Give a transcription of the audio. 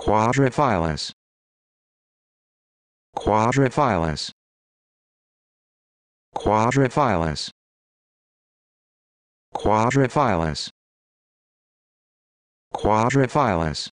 quadriphylus quadriphylus quadriphylus quadriphylus quadriphylus